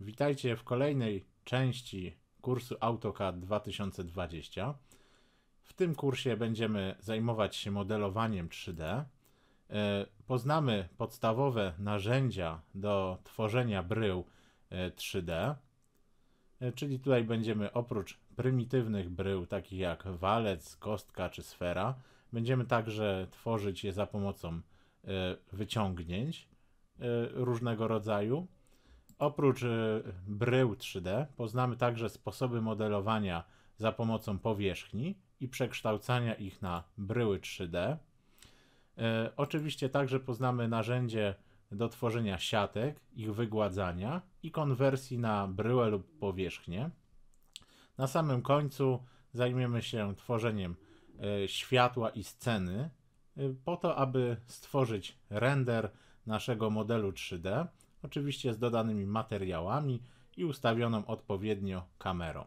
Witajcie w kolejnej części kursu AutoCAD 2020. W tym kursie będziemy zajmować się modelowaniem 3D. E, poznamy podstawowe narzędzia do tworzenia brył 3D, e, e, czyli tutaj będziemy oprócz prymitywnych brył, takich jak walec, kostka czy sfera, będziemy także tworzyć je za pomocą wyciągnięć różnego rodzaju. Oprócz e, brył 3D poznamy także sposoby modelowania za pomocą powierzchni i przekształcania ich na bryły 3D. E, oczywiście także poznamy narzędzie do tworzenia siatek, ich wygładzania i konwersji na bryłę lub powierzchnię. Na samym końcu zajmiemy się tworzeniem e, światła i sceny po to, aby stworzyć render naszego modelu 3D oczywiście z dodanymi materiałami i ustawioną odpowiednio kamerą.